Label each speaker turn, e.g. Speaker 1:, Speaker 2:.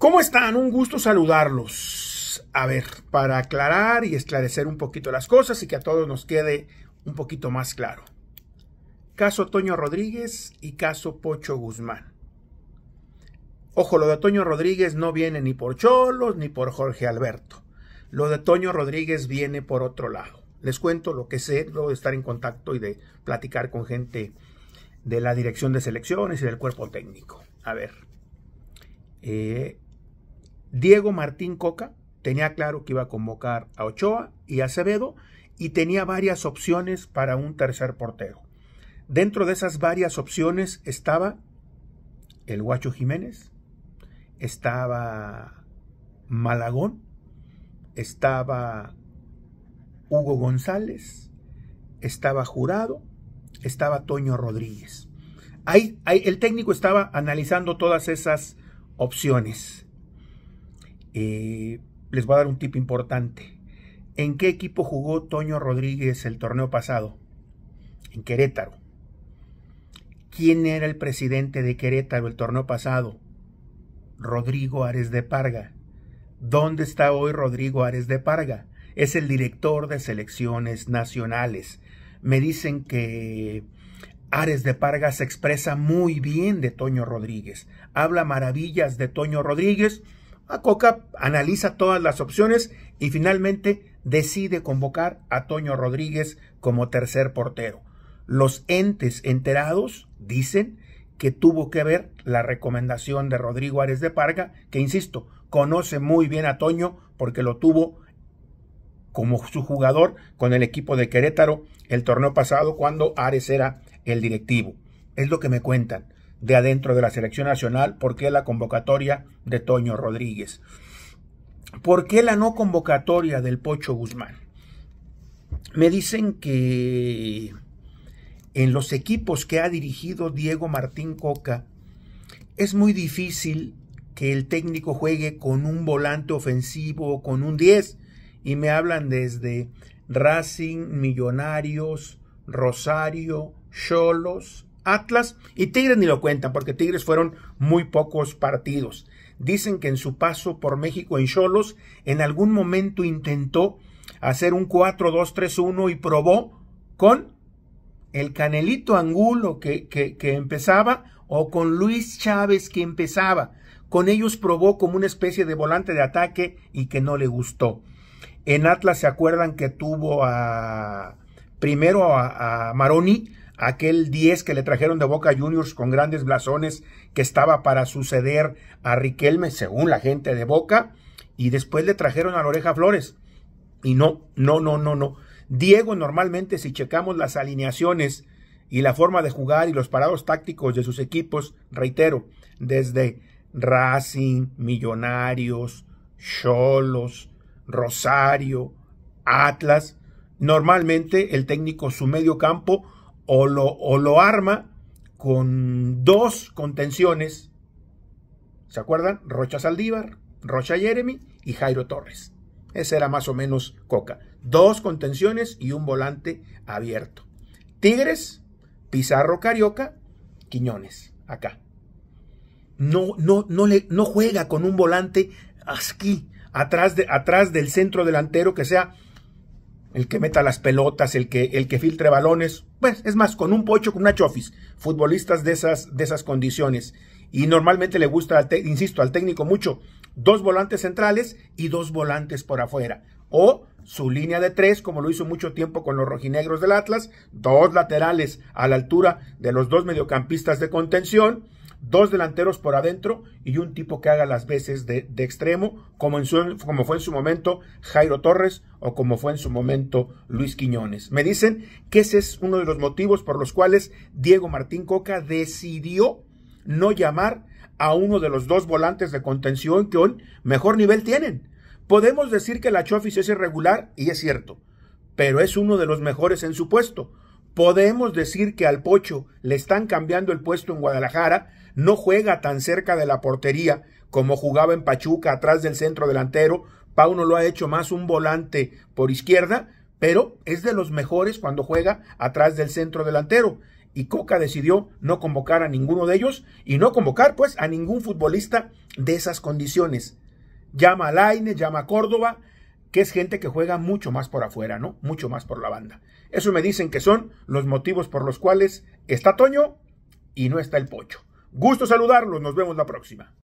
Speaker 1: ¿Cómo están? Un gusto saludarlos. A ver, para aclarar y esclarecer un poquito las cosas y que a todos nos quede un poquito más claro. Caso Toño Rodríguez y caso Pocho Guzmán. Ojo, lo de Toño Rodríguez no viene ni por Cholos ni por Jorge Alberto. Lo de Toño Rodríguez viene por otro lado. Les cuento lo que sé, luego de estar en contacto y de platicar con gente de la dirección de selecciones y del cuerpo técnico. A ver, eh, Diego Martín Coca tenía claro que iba a convocar a Ochoa y Acevedo y tenía varias opciones para un tercer portero. Dentro de esas varias opciones estaba el Guacho Jiménez, estaba Malagón, estaba Hugo González, estaba Jurado, estaba Toño Rodríguez. ahí, el técnico estaba analizando todas esas opciones. Eh, les voy a dar un tip importante. ¿En qué equipo jugó Toño Rodríguez el torneo pasado? En Querétaro. ¿Quién era el presidente de Querétaro el torneo pasado? Rodrigo Ares de Parga. ¿Dónde está hoy Rodrigo Ares de Parga? Es el director de selecciones nacionales. Me dicen que Ares de Parga se expresa muy bien de Toño Rodríguez. Habla maravillas de Toño Rodríguez Coca analiza todas las opciones y finalmente decide convocar a Toño Rodríguez como tercer portero. Los entes enterados dicen que tuvo que ver la recomendación de Rodrigo Ares de Parga, que insisto, conoce muy bien a Toño porque lo tuvo como su jugador con el equipo de Querétaro el torneo pasado cuando Ares era el directivo. Es lo que me cuentan de adentro de la selección nacional, por qué la convocatoria de Toño Rodríguez, por qué la no convocatoria del Pocho Guzmán. Me dicen que en los equipos que ha dirigido Diego Martín Coca, es muy difícil que el técnico juegue con un volante ofensivo o con un 10. Y me hablan desde Racing, Millonarios, Rosario, Cholos, Atlas y Tigres ni lo cuentan porque Tigres fueron muy pocos partidos. Dicen que en su paso por México en Cholos en algún momento intentó hacer un 4-2-3-1 y probó con el Canelito Angulo que, que, empezaba o con Luis Chávez que empezaba. Con ellos probó como una especie de volante de ataque y que no le gustó. En Atlas se acuerdan que tuvo a primero a, Maroni, aquel 10 que le trajeron de Boca Juniors con grandes blasones que estaba para suceder a Riquelme, según la gente de Boca, y después le trajeron a la oreja Flores. Y no, no, no, no, no. Diego normalmente si checamos las alineaciones y la forma de jugar y los parados tácticos de sus equipos, reitero, desde Racing, Millonarios, Cholos, Rosario, Atlas, normalmente el técnico su medio campo o lo, arma con dos contenciones. ¿Se acuerdan? Rocha Saldívar, Rocha Jeremy y Jairo Torres. Ese era más o menos Coca. Dos contenciones y un volante abierto. Tigres, Pizarro Carioca, Quiñones, acá. No, no, no, le, no juega con un volante aquí, atrás, de, atrás del centro delantero que sea el que meta las pelotas, el que, el que filtre balones, pues es más, con un pocho, con una chofis, futbolistas de esas, de esas condiciones. Y normalmente le gusta, insisto, al técnico mucho, dos volantes centrales y dos volantes por afuera. O su línea de tres, como lo hizo mucho tiempo con los rojinegros del Atlas, dos laterales a la altura de los dos mediocampistas de contención dos delanteros por adentro y un tipo que haga las veces de, de extremo, como, en su, como fue en su momento Jairo Torres o como fue en su momento Luis Quiñones. Me dicen que ese es uno de los motivos por los cuales Diego Martín Coca decidió no llamar a uno de los dos volantes de contención que hoy mejor nivel tienen. Podemos decir que la Chofis es irregular, y es cierto, pero es uno de los mejores en su puesto. Podemos decir que al Pocho le están cambiando el puesto en Guadalajara, no juega tan cerca de la portería como jugaba en Pachuca atrás del centro delantero, no lo ha hecho más un volante por izquierda, pero es de los mejores cuando juega atrás del centro delantero. Y Coca decidió no convocar a ninguno de ellos y no convocar pues a ningún futbolista de esas condiciones. Llama a Laine, llama a Córdoba, que es gente que juega mucho más por afuera, ¿no? Mucho más por la banda. Eso me dicen que son los motivos por los cuales está Toño y no está el Pocho. Gusto saludarlos, nos vemos la próxima.